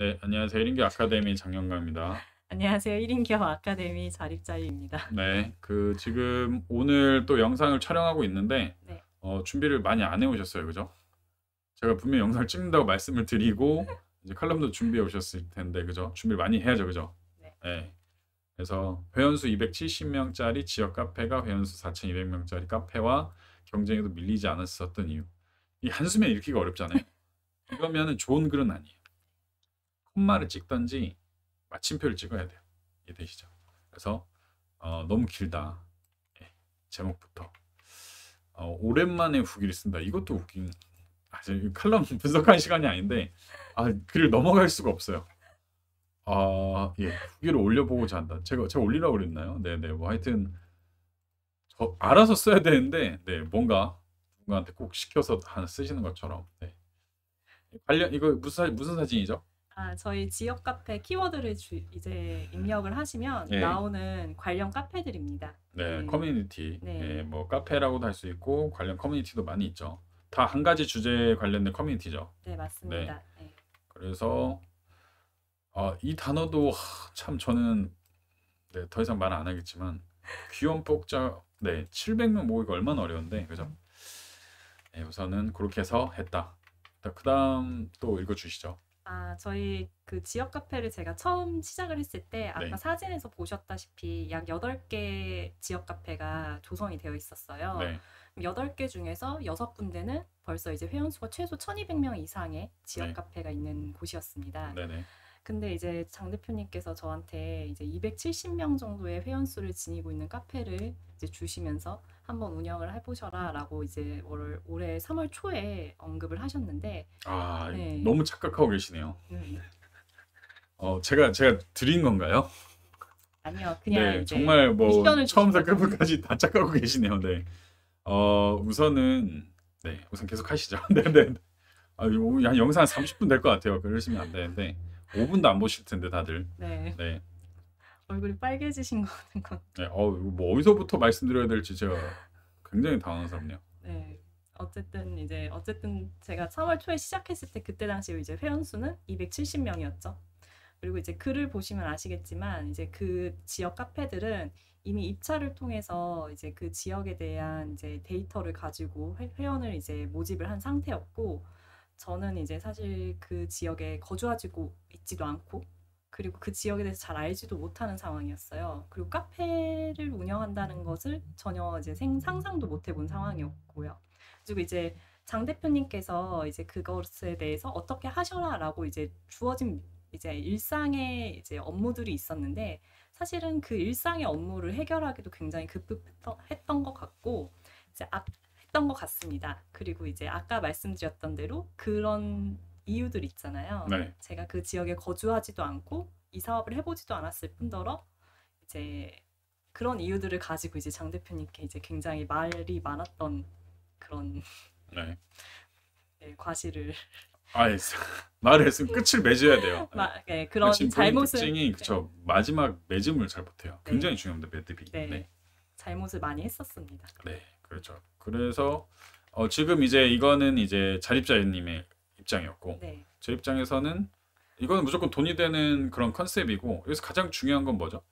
네, 안녕하세요. 1인기 아카데미 장영가입니다. 안녕하세요. 1인교 아카데미 자립자유입니다. 네, 그 지금 오늘 또 영상을 촬영하고 있는데 네. 어, 준비를 많이 안 해오셨어요, 그죠? 제가 분명 영상을 찍는다고 말씀을 드리고 이제 칼럼도 준비해 오셨을 텐데 그죠? 준비를 많이 해야죠, 그죠? 네. 네. 그래서 회원수 270명짜리 지역 카페가 회원수 4,200명짜리 카페와 경쟁에도 밀리지 않았었던 이유. 이 한숨에 읽기가 어렵잖아요. 이러면 좋은 글은 아니에요. 콤마를 찍던지 마침표를 찍어야 돼요. 이해되시죠? 그래서 어, 너무 길다. 예, 제목부터. 어, 오랜만에 후기를 쓴다. 이것도 웃긴. 아, 칼럼 분석하 시간이 아닌데 아, 글을 넘어갈 수가 없어요. 아, 예. 후기를 올려보고자 한다. 제가 제가 올리라고 그랬나요? 네, 네. 뭐 하여튼 저 알아서 써야 되는데 네, 뭔가 누구한테 꼭 시켜서 하나 쓰시는 것처럼. 네. 관련 이거 무슨 무슨 사진이죠? 아, 저희 지역 카페 키워드를 주, 이제 입력을 하시면 예. 나오는 관련 카페들입니다. 네, 네. 커뮤니티. 네. 예, 뭐 카페라고도 할 수 있고 관련 커뮤니티도 많이 있죠. 다 한 가지 주제에 관련된 커뮤니티죠. 네, 맞습니다. 네. 네. 그래서 아, 이 단어도 하, 참 저는 네, 더 이상 말 안 하겠지만 귀염 복자 네, 700명 모으기가 얼마나 어려운데. 그죠? 음. 네, 우선은 그렇게 해서 했다. 그다음 또 읽어 주시죠. 아, 저희 그 지역 카페를 제가 처음 시작을 했을 때 아까 네. 사진에서 보셨다시피 약 8개 지역 카페가 조성이 되어 있었어요. 네. 8개 중에서 6군데는 벌써 이제 회원수가 최소 1200명 이상의 지역 네. 카페가 있는 곳이었습니다. 네네. 근데 이제 장 대표님께서 저한테 이제 270명 정도의 회원수를 지니고 있는 카페를 이제 주시면서 한번 운영을 해보셔라라고 이제 올, 올해 3월 초에 언급을 하셨는데 아 네. 너무 착각하고 계시네요. 네. 어 제가 제가 드린 건가요? 아니요, 그냥 네, 정말 뭐 처음부터 끝까지 다 착각하고 계시네요. 네. 어 우선은 네 우선 계속 하시죠. 네네. 네. 아, 요, 한 영상 30분 될 것 같아요. 그러시면 안 되는데. 5분도 안 보실 텐데 다들. 네. 네. 얼굴이 빨개지신 것 같은 것. 네. 어, 뭐 어디서부터 말씀드려야 될지 제가 굉장히 당황스럽네요. 네. 어쨌든 이제 어쨌든 제가 3월 초에 시작했을 때 그때 당시 이제 회원 수는 270명이었죠. 그리고 이제 글을 보시면 아시겠지만 이제 그 지역 카페들은 이미 입찰을 통해서 이제 그 지역에 대한 이제 데이터를 가지고 회원을 이제 모집을 한 상태였고 저는 이제 사실 그 지역에 거주하지고 있지도 않고 그리고 그 지역에 대해서 잘 알지도 못하는 상황이었어요. 그리고 카페를 운영한다는 것을 전혀 이제 상상도 못 해본 상황이었고요. 그리고 이제 장 대표님께서 이제 그것에 대해서 어떻게 하셔라라고 이제 주어진 이제 일상의 이제 업무들이 있었는데 사실은 그 일상의 업무를 해결하기도 굉장히 급급했던 것 같고 이제 앞 했던 것 같습니다. 그리고 이제 아까 말씀드렸던 대로 그런 이유들 있잖아요. 네. 제가 그 지역에 거주하지도 않고 이 사업을 해보지도 않았을 뿐더러 이제 그런 이유들을 가지고 이제 장 대표님께 이제 굉장히 말이 많았던 그런 네. 네, 과실을 아 예. 말을 했 끝을 맺어야 돼요. 마, 네, 네. 그런 잘못을 특징이 네. 그쵸 마지막 맺음을 잘 못해요. 네. 굉장히 중요합니다 매듭이. 네. 잘못을 많이 했었습니다. 네. 그렇죠. 그래서 어, 지금 이제 이거는 이제 자립자님의 입장이었고 네. 제 입장에서는 이거는 무조건 돈이 되는 그런 컨셉이고 여기서 가장 중요한 건 뭐죠?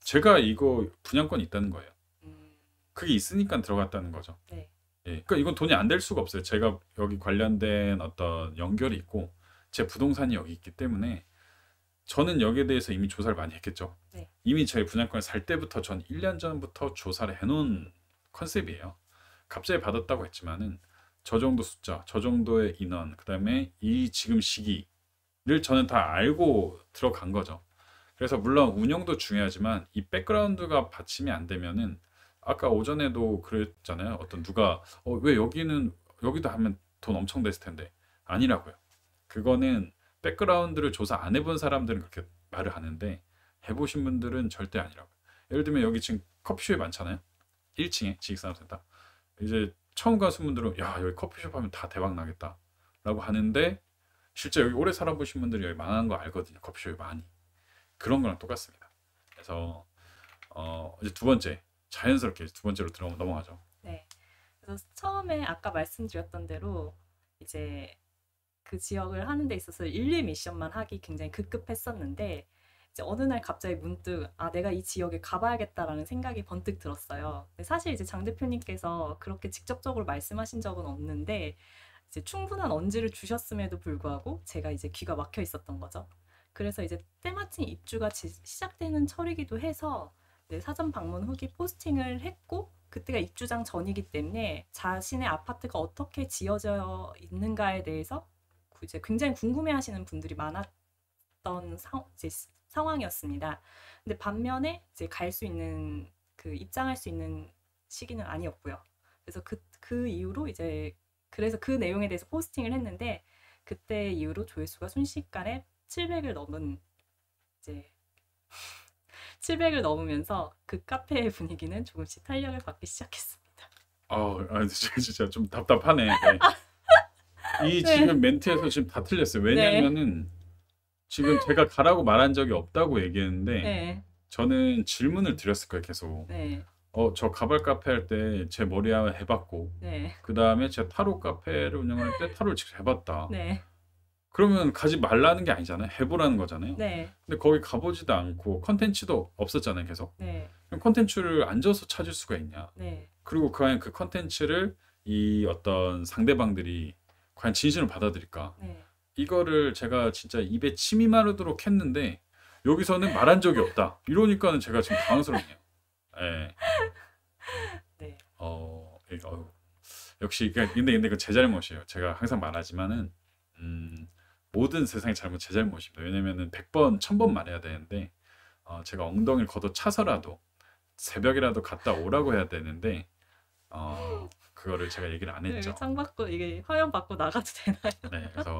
제가 이거 분양권이 있다는 거예요. 음. 그게 있으니까 들어갔다는 거죠. 네. 예, 그러니까 이건 돈이 안 될 수가 없어요. 제가 여기 관련된 어떤 연결이 있고 제 부동산이 여기 있기 때문에 저는 여기에 대해서 이미 조사를 많이 했겠죠. 네. 이미 저희 분양권을 살 때부터 전 1년 전부터 조사를 해놓은 컨셉이에요. 갑자기 받았다고 했지만은 저 정도 숫자, 저 정도의 인원, 그 다음에 이 지금 시기를 저는 다 알고 들어간 거죠. 그래서 물론 운영도 중요하지만 이 백그라운드가 받침이 안 되면은 아까 오전에도 그랬잖아요. 어떤 누가 어, 왜 여기는 여기도 하면 돈 엄청 됐을 텐데 아니라고요. 그거는 백그라운드를 조사 안 해본 사람들은 그렇게 말을 하는데 해보신 분들은 절대 아니라고. 요 예를 들면 여기 지금 커피숍이 많잖아요. 1층에 직식산업센터 이제 처음 간신 분들은 야 여기 커피숍 하면 다 대박 나겠다 라고 하는데 실제 여기 오래 살아보신 분들이 여기 망한 거 알거든요 커피숍이 많이 그런 거랑 똑같습니다 그래서 어 이제 두 번째 자연스럽게 두 번째로 들어가 넘어가죠 네 그래서 처음에 아까 말씀드렸던 대로 이제 그 지역을 하는 데 있어서 일일 미션만 하기 굉장히 급급했었는데 이제 어느 날 갑자기 문득 아 내가 이 지역에 가봐야겠다라는 생각이 번뜩 들었어요. 사실 이제 장 대표님께서 그렇게 직접적으로 말씀하신 적은 없는데 이제 충분한 언지를 주셨음에도 불구하고 제가 이제 귀가 막혀 있었던 거죠. 그래서 이제 때마침 입주가 지, 시작되는 철이기도 해서 네, 사전 방문 후기 포스팅을 했고 그때가 입주장 전이기 때문에 자신의 아파트가 어떻게 지어져 있는가에 대해서 이제 굉장히 궁금해하시는 분들이 많았던 상, 이제 상황이었습니다. 근데 반면에 이제 갈 수 있는 그 입장할 수 있는 시기는 아니었고요. 그래서 그, 그 이후로 이제 그래서 그 내용에 대해서 포스팅을 했는데 그때 이후로 조회수가 순식간에 700을 넘은 이제 700을 넘으면서 그 카페의 분위기는 조금씩 탄력을 받기 시작했습니다. 어, 아, 진짜 좀 답답하네. 네. 이 네. 지금 멘트에서 지금 다 틀렸어요. 네. 왜냐면은 지금 제가 가라고 말한 적이 없다고 얘기했는데 네. 저는 질문을 드렸을 거예요 계속. 네. 어, 저 가발 카페 할 때 제 머리 하면 해봤고, 네. 그 다음에 제가 타로 카페를 운영할 때 타로를 직접 해봤다. 네. 그러면 가지 말라는 게 아니잖아요. 해보라는 거잖아요. 네. 근데 거기 가보지도 않고 컨텐츠도 없었잖아요. 계속. 네. 그럼 컨텐츠를 앉아서 찾을 수가 있냐. 네. 그리고 그 안에 그 컨텐츠를 이 어떤 상대방들이 과연 진심을 받아들일까. 네. 이거를 제가 진짜 입에 침이 마르도록 했는데 여기서는 말한 적이 없다. 이러니까는 제가 지금 당황스럽네요. 예. 네. 어, 어 역시 근데 근데 그제 잘못이에요. 제가 항상 말하지만은 음, 모든 세상의 잘못 제 잘못입니다. 왜냐면은 100번, 1000번 말해야 되는데 어, 제가 엉덩이를 걷어 차서라도 새벽이라도 갔다 오라고 해야 되는데 어, 그거를 제가 얘기를 안 네, 했죠. 창 받고 이게 화면 받고 나가도 되나요? 네, 그래서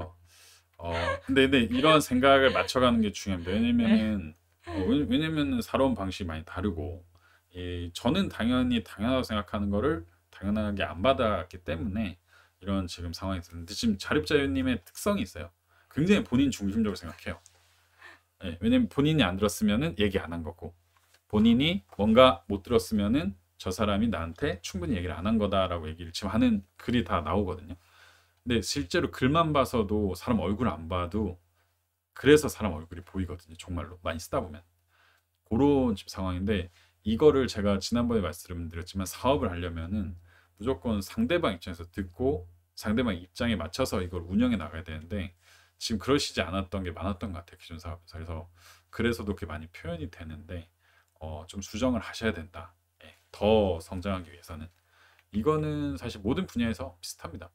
근데, 근데 이런 생각을 맞춰가는 게 중요합니다. 왜냐면은 네. 어, 왜냐면은 살아온 방식이 많이 다르고 예, 저는 당연히 당연하다고 생각하는 거를 당연하게 안 받았기 때문에 이런 지금 상황이 드는데 지금 자립자유님의 특성이 있어요. 굉장히 본인 중심적으로 생각해요. 예, 왜냐면 본인이 안 들었으면은 얘기 안 한 거고 본인이 뭔가 못 들었으면은 저 사람이 나한테 충분히 얘기를 안 한 거다라고 얘기를 지금 하는 글이 다 나오거든요. 근데 네, 실제로 글만 봐서도 사람 얼굴 안 봐도 그래서 사람 얼굴이 보이거든요. 정말로 많이 쓰다 보면 그런 상황인데 이거를 제가 지난번에 말씀드렸지만 사업을 하려면은 무조건 상대방 입장에서 듣고 상대방 입장에 맞춰서 이걸 운영해 나가야 되는데 지금 그러시지 않았던 게 많았던 것 같아요. 기존 사업에서 그래서 그래서도 그렇게 많이 표현이 되는데 어, 좀 수정을 하셔야 된다. 예, 더 성장하기 위해서는 이거는 사실 모든 분야에서 비슷합니다.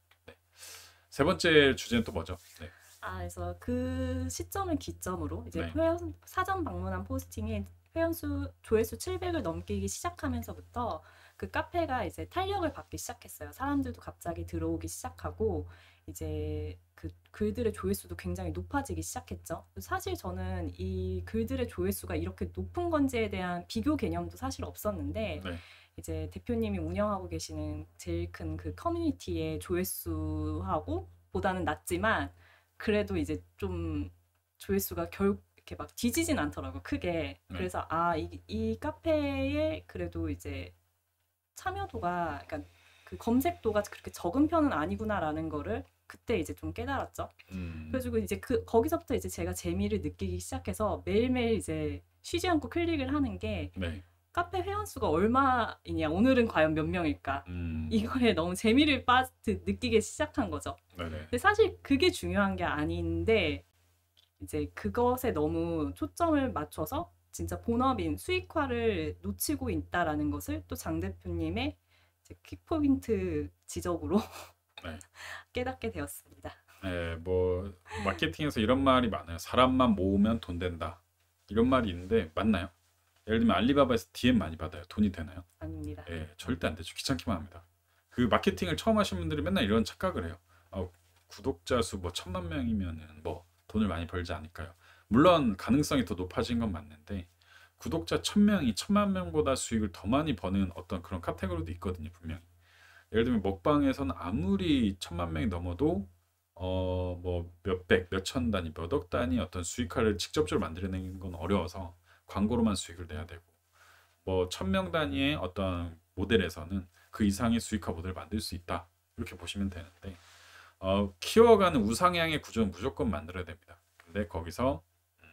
세 번째 주제는 또 뭐죠? 네. 아, 그래서 그 시점을 기점으로 이제 네. 회원 사전 방문한 포스팅이 회원 수 조회수 700을 넘기기 시작하면서부터 그 카페가 이제 탄력을 받기 시작했어요. 사람들도 갑자기 들어오기 시작하고 이제 그 글들의 조회수도 굉장히 높아지기 시작했죠. 사실 저는 이 글들의 조회수가 이렇게 높은 건지에 대한 비교 개념도 사실 없었는데 네. 이제 대표님이 운영하고 계시는 제일 큰 그 커뮤니티의 조회수하고 보다는 낮지만 그래도 이제 좀 조회수가 결 이렇게 막 뒤지진 않더라고 크게 네. 그래서 아이 이 카페에 그래도 이제 참여도가 그러니까 그 검색도가 그렇게 적은 편은 아니구나라는 거를 그때 이제 좀 깨달았죠. 음. 그래가 이제 그 거기서부터 이제 제가 재미를 느끼기 시작해서 매일매일 이제 쉬지 않고 클릭을 하는 게 네. 카페 회원 수가 얼마이냐 오늘은 과연 몇 명일까 음. 이거에 너무 재미를 빠 느끼기 시작한 거죠. 근데 사실 그게 중요한 게 아닌데 이제 그것에 너무 초점을 맞춰서 진짜 본업인 수익화를 놓치고 있다라는 것을 또 장 대표님의 키포인트 지적으로 네. 깨닫게 되었습니다. 네, 뭐 마케팅에서 이런 말이 많아요. 사람만 모으면 돈 된다. 이런 말이 있는데 맞나요? 예를 들면 알리바바에서 DM 많이 받아요. 돈이 되나요? 아닙니다. 예, 절대 안 되죠. 귀찮기만 합니다. 그 마케팅을 처음 하신 분들이 맨날 이런 착각을 해요. 아, 구독자 수뭐 천만 명이면은 뭐 돈을 많이 벌지 않을까요? 물론 가능성이 더 높아진 건 맞는데 구독자 1 0 0 0명이1 0 0 0만 명보다 수익을 더 많이 버는 어떤 그런 카테고리도 있거든요, 분명히. 예를 들면 먹방에서는 아무리 1 0 0 0만 명이 넘어도 어뭐 몇백, 몇천 단위, 몇 억 단위 어떤 수익화를 직접적으로 만들어내는 건 어려워서 광고로만 수익을 내야 되고 뭐 천 명 단위의 어떤 모델에서는 그 이상의 수익화 모델을 만들 수 있다 이렇게 보시면 되는데 어, 키워가는 우상향의 구조는 무조건 만들어야 됩니다. 근데 거기서 음,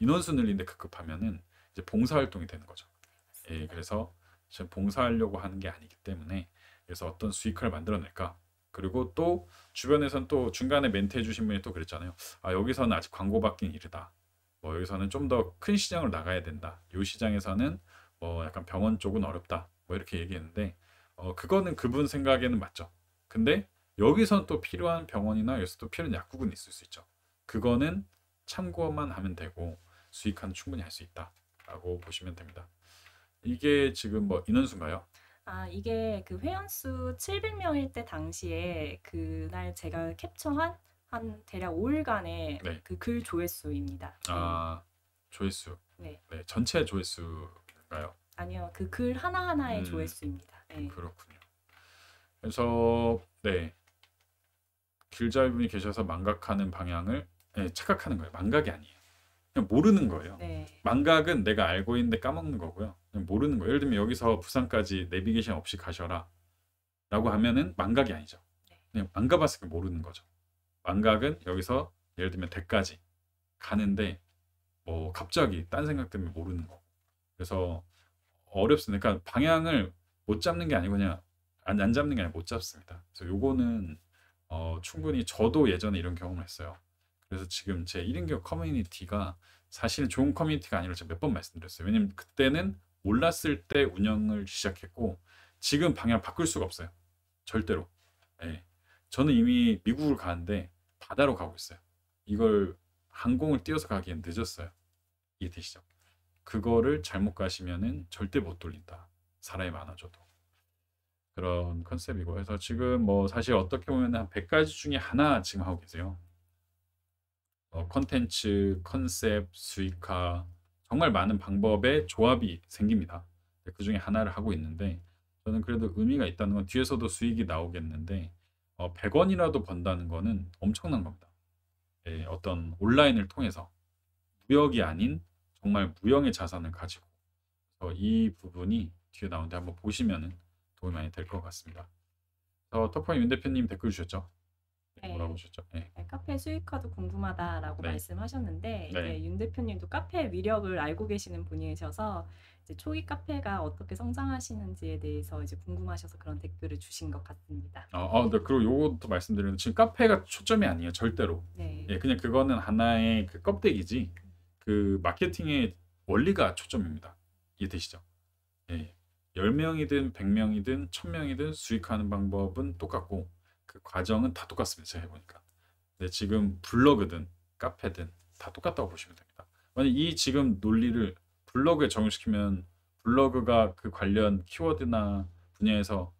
인원수 늘린데 급급하면은 이제 봉사활동이 되는 거죠. 예, 그래서 지금 봉사하려고 하는 게 아니기 때문에 그래서 어떤 수익을 만들어낼까 그리고 또 주변에선 또 중간에 멘트 해주신 분이 또 그랬잖아요. 아 여기서는 아직 광고받긴 이르다. 뭐 여기서는 좀 더 큰시장을 나가야 된다. 요 시장에서는 뭐 약간 병원 쪽은 어렵다. 뭐 이렇게 얘기했는데 어 그거는 그분 생각에는 맞죠. 근데 여기서는또 필요한 병원이나 여기서 또 필요한 약국은 있을 수 있죠. 그거는 참고만 하면 되고 수익화는 충분히 할 수 있다. 라고 보시면 됩니다. 음. 이게 지금 뭐 인원수인가요? 아 이게 그 회원수 700명일 때 당시에 그날 제가 캡처한 한 대략 5일간의 네. 그글 조회수입니다. 아 네. 조회수. 네. 네 전체 조회수인가요? 아니요 그 글 하나 하나의 음, 조회수입니다. 네. 그렇군요. 그래서 네 길잡이분이 계셔서 망각하는 방향을 네, 착각하는 거예요. 망각이 아니에요. 그냥 모르는 거예요. 네. 망각은 내가 알고 있는데 까먹는 거고요. 그냥 모르는 거예요. 예를 들면 여기서 부산까지 내비게이션 없이 가셔라 라고 하면은 망각이 아니죠. 네. 그냥 안가봤을때 모르는 거죠. 망각은 여기서 예를 들면 대까지 가는데 뭐 갑자기 딴 생각 때문에 모르는 거. 그래서 어렵습니다. 그러니까 방향을 못 잡는 게 아니고 그냥 안, 잡는 게아니고못 잡습니다. 그래서 요거는 어, 충분히 저도 예전에 이런 경험을 했어요. 그래서 지금 제 1인교 커뮤니티가 사실 좋은 커뮤니티가 아니라 제가 몇 번 말씀드렸어요. 왜냐면 그때는 몰랐을 때 운영을 시작했고 지금 방향 바꿀 수가 없어요. 절대로. 예. 저는 이미 미국을 가는데 바다로 가고 있어요. 이걸 항공을 띄어서 가기엔 늦었어요. 이해되시죠? 그거를 잘못 가시면은 절대 못 돌린다. 사람이 많아져도. 그런 컨셉이고 해서 지금 뭐 사실 어떻게 보면 한 100가지 중에 하나 지금 하고 계세요. 컨텐츠, 어, 컨셉, 수익화 정말 많은 방법의 조합이 생깁니다. 네, 그 중에 하나를 하고 있는데 저는 그래도 의미가 있다는 건 뒤에서도 수익이 나오겠는데 어, 100원이라도 번다는 거는 엄청난 겁니다. 예, 어떤 온라인을 통해서 무역이 아닌 정말 무형의 자산을 가지고 어, 이 부분이 뒤에 나오는데 한번 보시면 도움이 많이 될 것 같습니다. 어, 터프인 윤 대표님 댓글 주셨죠? 네, 네. 물어보셨죠. 네. 카페 수익화도 궁금하다라고 네. 말씀하셨는데 이제 네. 윤 대표님도 카페 위력을 알고 계시는 분이셔서 이제 초기 카페가 어떻게 성장하시는지에 대해서 이제 궁금하셔서 그런 댓글을 주신 것 같습니다. 아, 아 네. 그리고 요것도 말씀드리는 지금 카페가 초점이 아니에요, 절대로. 네. 예, 그냥 그거는 하나의 그 껍데기지 그 마케팅의 원리가 초점입니다. 이해되시죠? 예. 10명이든 100명이든 1000명이든 수익하는 방법은 똑같고 그 과정은 다 똑같습니다. 제가 해보니까. 근데 지금 블로그든 카페든 다 똑같다고 보시면 됩니다. 만약 이 지금 논리를 블로그에 적용시키면 블로그가 그 관련 키워드나 분야에서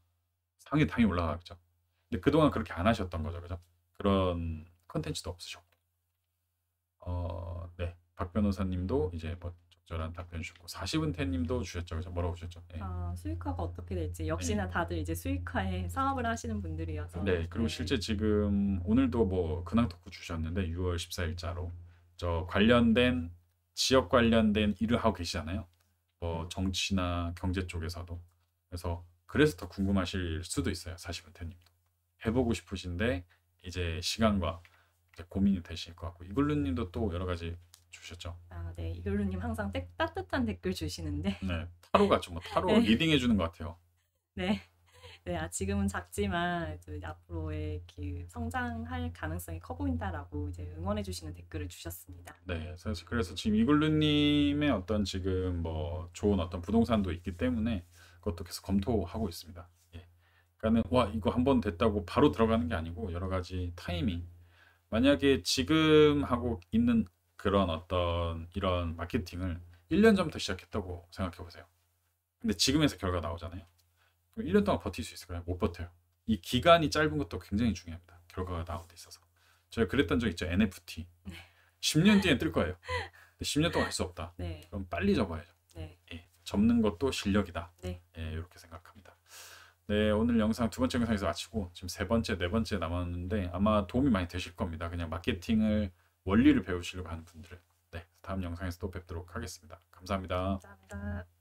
상위 당이 올라가겠죠. 근데 그동안 그렇게 안 하셨던 거죠. 그죠? 그런 컨텐츠도 없으셨고. 어, 네. 박 변호사님도 이제 뭐 적절한 답변 주셨고 4 0분태님도 주셨죠. 그래서 뭐라고 주셨죠? 네. 아 수익화가 어떻게 될지 역시나 네. 다들 이제 수익화에 사업을 하시는 분들이어서 네 그리고 실제 지금 오늘도 뭐 근황 토크 주셨는데 6월 14일자로 저 관련된 지역 관련된 일을 하고 계시잖아요. 뭐 음. 정치나 경제 쪽에서도 그래서 그래서 더 궁금하실 수도 있어요. 40은태님도 해보고 싶으신데 이제 시간과 고민이 되실 것 같고 이글루님도 또 여러 가지 주셨죠. 아, 네. 이글루님 항상 때, 따뜻한 댓글 주시는데. 네. 타로 같죠. 뭐 타로 네. 리딩 해주는 것 같아요. 네. 네, 아, 지금은 작지만 앞으로의 그 성장할 가능성이 커 보인다라고 이제 응원해 주시는 댓글을 주셨습니다. 네, 사실 그래서 지금 이글루님의 어떤 지금 뭐 좋은 어떤 부동산도 있기 때문에 그것도 계속 검토하고 있습니다. 예. 그러니까는 와 이거 한 번 됐다고 바로 들어가는 게 아니고 여러 가지 타이밍. 만약에 지금 하고 있는 그런 어떤 이런 마케팅을 1년 전부터 시작했다고 생각해 보세요. 근데 지금에서 결과 나오잖아요. 그럼 1년 동안 버틸 수 있을까요? 못 버텨요. 이 기간이 짧은 것도 굉장히 중요합니다. 결과가 나오는 있어서. 제가 그랬던 적 있죠. NFT. 네. 10년 뒤엔 뜰 거예요. 10년 동안 할 수 없다. 네. 그럼 빨리 접어야죠. 네. 예, 접는 것도 실력이다. 네. 예, 이렇게 생각합니다. 네, 오늘 영상 두 번째 영상에서 마치고 지금 세 번째, 네 번째 남았는데 아마 도움이 많이 되실 겁니다. 그냥 마케팅을 원리를 배우시려고 하는 분들은 네, 다음 영상에서 또 뵙도록 하겠습니다. 감사합니다. 감사합니다.